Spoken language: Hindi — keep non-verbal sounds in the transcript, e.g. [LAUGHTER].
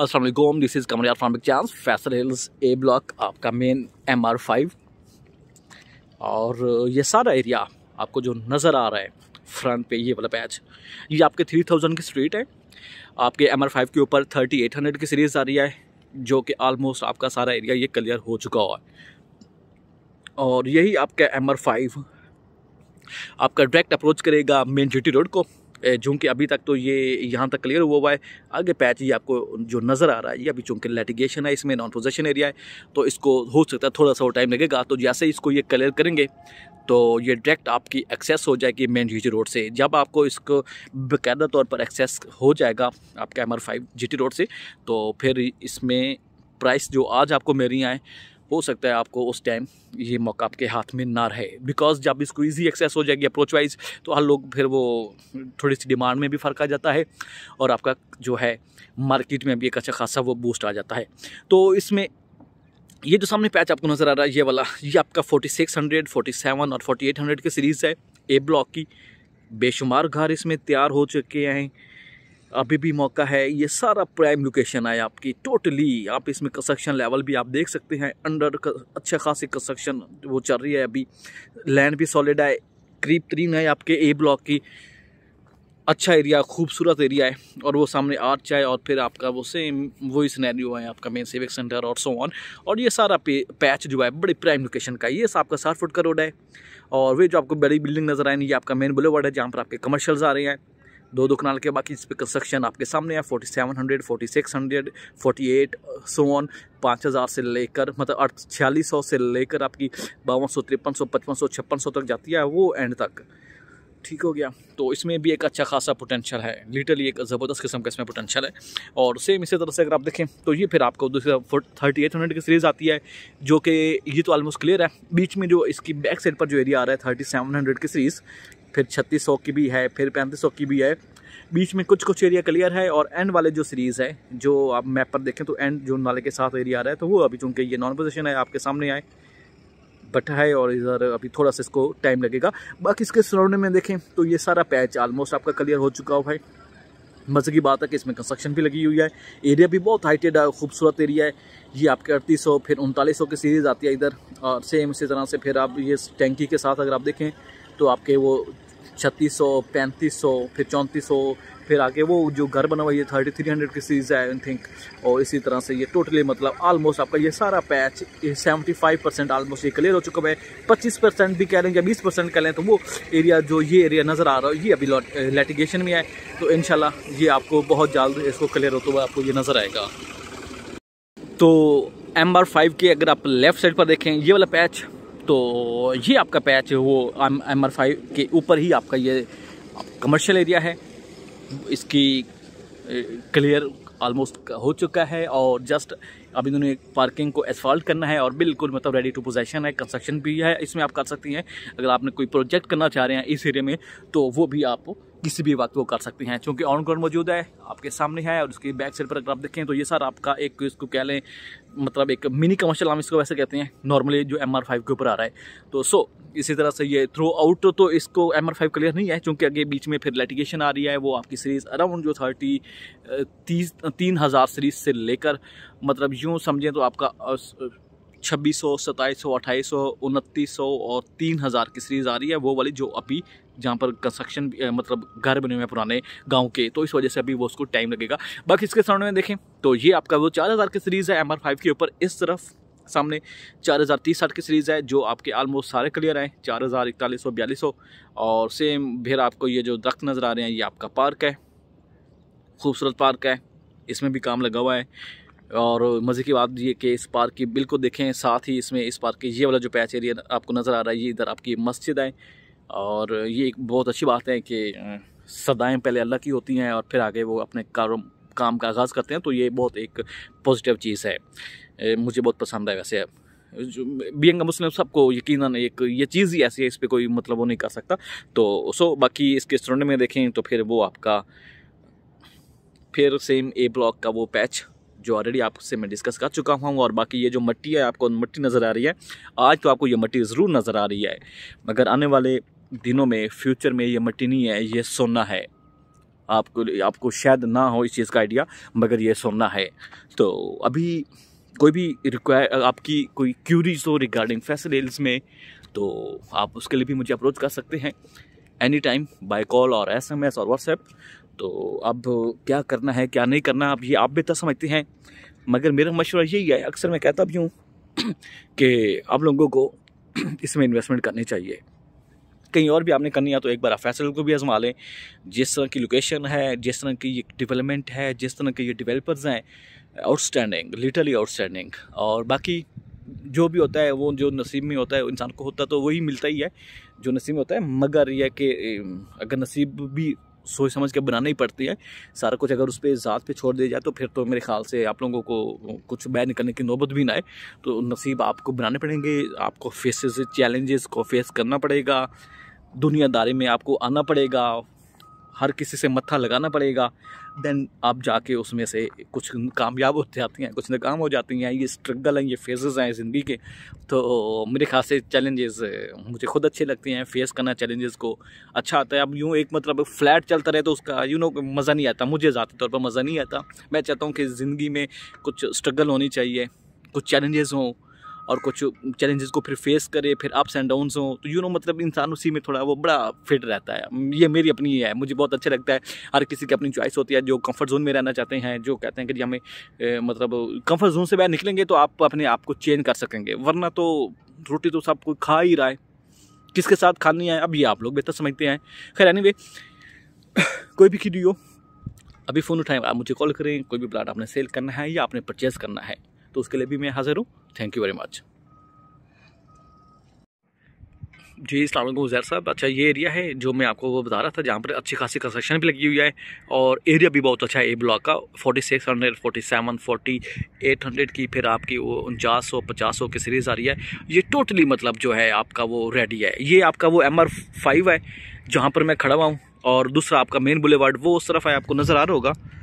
Aslam this is Qamar from चांस फैसल हिल्स ए ब्लॉक आपका मेन एम आर फाइव और uh, ये सारा एरिया आपको जो नज़र आ रहा है फ्रंट पे ये वाला पैच ये आपके थ्री थाउजेंड की स्ट्रीट है आपके एम आर फाइव के ऊपर थर्टी एट हंड्रेड की सीरीज़ आ रही है जो कि आलमोस्ट आपका सारा एरिया ये क्लियर हो चुका है और यही आपका एम आर फाइव आपका डायरेक्ट अप्रोच करेगा मेन जी टी रोड को चूँकि अभी तक तो ये यहाँ तक क्लियर हुआ हुआ है आगे पैच ये आपको जो नज़र आ रहा है ये अभी चूँकि लेटिगेशन है इसमें नॉन पोजेशन एरिया है तो इसको हो सकता है थोड़ा सा टाइम लगेगा तो जैसे इसको ये क्लियर करेंगे तो ये डायरेक्ट आपकी एक्सेस हो जाएगी मेन जी रोड से जब आपको इसको बाकायदा तौर पर एक्सेस हो जाएगा आपके M R five G road से तो फिर इसमें प्राइस जो आज आपको मेरी आए हो सकता है आपको उस टाइम ये मौका आपके हाथ में ना रहे बिकॉज जब इसको ईजी एक्सेस हो जाएगी अप्रोच वाइज तो हर लोग फिर वो थोड़ी सी डिमांड में भी फ़र्क आ जाता है और आपका जो है मार्केट में भी एक अच्छा खासा वो बूस्ट आ जाता है तो इसमें ये जो सामने पैच आपको नज़र आ रहा है ये वाला ये आपका सिक्स हंड्रेड फोर्टी सेवन और एट हंड्रेड की सीरीज़ है ए ब्लॉक की बेशुमार घर इसमें तैयार हो चुके हैं अभी भी मौका है ये सारा प्राइम लोकेशन है आपकी टोटली आप इसमें कंस्ट्रक्शन लेवल भी आप देख सकते हैं अंडर अच्छा खासी कंस्ट्रक्शन वो चल रही है अभी लैंड भी सॉलिड है करीब तरीन है आपके ए ब्लॉक की अच्छा एरिया खूबसूरत एरिया है और वो सामने आर्च है और फिर आपका वो सेम वही सिनेरियो है आपका मेन सिविक सेंटर और सो ऑन और ये सारा पैच जो है बड़ी प्राइम लोकेशन का ये आपका साठ फुट का रोड है और वे जो आपको बड़ी बिल्डिंग नज़र आएंगी ये आपका मेन बुलेवर्ड है जहाँ पर आपके कमर्शल्स आ रहे हैं दो दो कनाल के बाकी इस पर कंस्ट्रक्शन आपके सामने है forty seven hundred forty six hundred forty eight सोन पाँच हज़ार से लेकर मतलब छियालीस सौ से लेकर आपकी बावन सौ तिरपन सौ पचपन सौ छप्पन सौ तक जाती है वो एंड तक ठीक हो गया तो इसमें भी एक अच्छा खासा पोटेंशियल है लिटरली एक ज़बरदस्त किस्म का इसमें पोटेंशियल है और सेम इसी तरह से अगर आप देखें तो ये फिर आपको दूसरा थर्टी एट हंड्रेड की सीरीज़ आती है जो कि ये तो ऑलमोस्ट क्लियर है बीच में जो इसकी बैक साइड पर जो एरिया आ रहा है थर्टी सेवन हंड्रेड की सीरीज़ फिर छत्तीस सौ की भी है फिर पैंतीस सौ की भी है बीच में कुछ कुछ एरिया क्लियर है और एंड वाले जो सीरीज़ है जो आप मैप पर देखें तो एंड जोन वाले के साथ एरिया आ रहा है तो वो अभी चूँकि ये नॉन पोजिशन है आपके सामने आए बट है और इधर अभी थोड़ा सा इसको टाइम लगेगा बाकी इसके सराउंडिंग में देखें तो ये सारा पैच ऑलमोस्ट आपका क्लियर हो चुका हो भाई मज़े की बात है कि इसमें कंस्ट्रक्शन भी लगी हुई है एरिया भी बहुत हाइटेड है खूबसूरत एरिया है ये आपके अड़तीस सौ फिर उनतालीस सौ की सीरीज़ आती है इधर और सेम इसी तरह से फिर आप ये टैंकी के साथ अगर आप देखें तो आपके वो छत्तीस सौ पैंतीस सौ फिर चौंतीस सौ फिर आगे वो जो घर बना हुआ ये थर्टी थ्री हंड्रेड की सीरीज है आई थिंक और इसी तरह से ये टोटली मतलब ऑलमोस्ट आपका ये सारा पैच ये सेवेंटी फाइव परसेंट ऑलमोस्ट ये क्लियर हो चुका है पच्चीस परसेंट भी कह लें या बीस परसेंट कह लें तो वो एरिया जो ये एरिया नज़र आ रहा है ये अभी लेटिगेशन में है तो इन ये आपको बहुत जल्द इसको क्लियर होते हुए आपको ये नज़र आएगा तो एम आर फाइव के अगर आप लेफ़्ट साइड पर देखें ये वाला पैच तो ये आपका पैच है वो एम आर फाइव के ऊपर ही आपका ये कमर्शियल एरिया है इसकी क्लियर ऑलमोस्ट हो चुका है और जस्ट अब इन्होंने पार्किंग को एसफॉल्ट करना है और बिल्कुल मतलब रेडी टू पोजेशन है कंस्ट्रक्शन भी है इसमें आप कर सकती हैं अगर आपने कोई प्रोजेक्ट करना चाह रहे हैं इस एरिया में तो वो भी आप किसी भी बात को कर सकते हैं क्योंकि ऑन ग्राउंड मौजूद है आपके सामने है और उसके बैक साइड पर अगर आप देखें तो ये सर आपका एक इसको कह लें मतलब एक मिनी कमर्शियल आर्म इसको वैसे कहते हैं नॉर्मली जो एम आर फाइव के ऊपर आ रहा है तो सो इसी तरह से ये थ्रू आउट तो इसको एम आर फाइव क्लियर नहीं है क्योंकि आगे बीच में फिर लेटिगेशन आ रही है वो आपकी सीरीज़ अराउंड जो थर्टी तीस तीन हज़ार सीरीज़ से लेकर मतलब यूँ समझें तो आपका छब्बीस सौ सताईस सौ अट्ठाईस सौ उनतीस सौ और तीन हज़ार की सीरीज़ आ रही है वो वाली जो अभी जहाँ पर कंस्ट्रक्शन मतलब घर बने हुए हैं पुराने गाँव के तो इस वजह से अभी वो उसको टाइम लगेगा बाकी इसके सामने में देखें तो ये आपका वो चार हज़ार की सीरीज़ है एम आर फाइव के ऊपर इस तरफ सामने चार हज़ार तीस साठ की सीरीज़ है जो आपके आलमोस्ट सारे क्लियर हैं चार हज़ार इकतालीस सौ बयालीस सौ और सेम फिर आपको ये जो दरख्त नज़र आ रहे हैं ये आपका पार्क है खूबसूरत पार्क है इसमें भी काम लगा हुआ है और मज़े की बात ये कि इस पार्क की बिल्कुल देखें साथ ही इसमें इस पार्क की ये वाला जो पैच एरिया आपको नज़र आ रहा है ये इधर आपकी मस्जिद है और ये एक बहुत अच्छी बात है कि सदाएँ पहले अल्लाह की होती हैं और फिर आगे वो अपने कारों काम का आगाज़ करते हैं तो ये बहुत एक पॉजिटिव चीज़ है मुझे बहुत पसंद है वैसे बियंग मुस्लिम सबको यकीन एक ये चीज़ ही ऐसी है इस पर कोई मतलब वो नहीं कर सकता तो सो बाकी इसके स्टूडेंट में देखें तो फिर वो आपका फिर सेम ए ब्लॉक का वो पैच जो ऑलरेडी आपसे मैं डिस्कस कर चुका हूँ और बाकी ये जो मट्टी है आपको मट्टी नज़र आ रही है आज तो आपको ये मट्टी ज़रूर नज़र आ रही है मगर आने वाले दिनों में फ्यूचर में ये मटीनी है ये सोना है आपको आपको शायद ना हो इस चीज़ का आइडिया मगर ये सोना है तो अभी कोई भी रिक्वायर आपकी कोई क्यूरीज हो रिगार्डिंग फैसलेल्स में तो आप उसके लिए भी मुझे अप्रोच कर सकते हैं एनी टाइम बाई कॉल और एस एम एस और व्हाट्सएप तो अब क्या करना है क्या नहीं करना अब ये आप बेहतर तो समझते हैं मगर मेरा मशवरा यही है अक्सर मैं कहता भी हूँ [CLEARS THROAT] कि आप लोगों को इसमें इन्वेस्टमेंट करनी चाहिए कहीं और भी आपने करनी है तो एक बार फैसल को भी आजमा लें जिस तरह की लोकेशन है जिस तरह की डेवलपमेंट है जिस तरह के ये डिवेलपर्स हैं आउटस्टैंडिंग लिटरली आउटस्टैंडिंग और बाकी जो भी होता है वो जो नसीब में होता है इंसान को होता तो वही मिलता ही है जो नसीब में होता है मगर यह कि अगर नसीब भी सोच समझ के बनाना ही पड़ती है सारा कुछ अगर उस पर ज़ात पे छोड़ दिया जाए तो फिर तो मेरे ख्याल से आप लोगों को कुछ बैर निकलने की नौबत भी ना आए तो नसीब आपको बनाने पड़ेंगे आपको फेसेस चैलेंजेस को फेस करना पड़ेगा दुनियादारी में आपको आना पड़ेगा हर किसी से मत्था लगाना पड़ेगा देन आप जाके उसमें से कुछ कामयाब होते जाती हैं कुछ नाकाम हो जाती हैं ये स्ट्रगल हैं ये फेजेस हैं ज़िंदगी के तो मेरे ख्याल से चैलेंजेस मुझे खुद अच्छे लगते हैं फेस करना चैलेंजेस को अच्छा आता है अब यूँ एक मतलब फ्लैट चलता रहे तो उसका यू नो मज़ा नहीं आता मुझे ज़्यादा तौर पर मज़ा नहीं आता मैं चाहता हूँ कि ज़िंदगी में कुछ स्ट्रगल होनी चाहिए कुछ चैलेंजेस हों और कुछ चैलेंजेस को फिर फेस करे फिर अप्स एंड डाउन्स हों तो यू नो मतलब इंसान उसी में थोड़ा वो बड़ा फिट रहता है ये मेरी अपनी है मुझे बहुत अच्छा लगता है हर किसी की अपनी चॉइस होती है जो कंफर्ट जोन में रहना चाहते हैं जो कहते हैं कि जी हमें मतलब कंफर्ट जोन से बाहर निकलेंगे तो आप अपने आप को चेंज कर सकेंगे वरना तो रोटी तो सब कोई खा ही रहा है किसके साथ खानी है अब ये आप लोग बेहतर समझते हैं खैर एनी कोई भी खिडी हो अभी फ़ोन उठाएं आप मुझे कॉल करें कोई भी प्लाट आपने सेल करना है या आपने परचेज़ करना है तो उसके लिए भी मैं हाज़िर हूँ थैंक यू वेरी मच जी इस्लाम गुजैर साहब अच्छा ये एरिया है जो मैं आपको वो बता रहा था जहाँ पर अच्छी खासी कंस्ट्रक्शन भी लगी हुई है और एरिया भी बहुत अच्छा है ए ब्लॉक का forty six hundred forty seven forty eight hundred की फिर आपकी वो उनचास सौ पचास सौ की सीरीज़ आ रही है ये टोटली मतलब जो है आपका वो रेडी है ये आपका वो एम आर फाइव है जहाँ पर मैं खड़ा हुआ हूँ और दूसरा आपका मेन बुलेवार्ड वो उस तरफ है आपको नज़र आ रहा होगा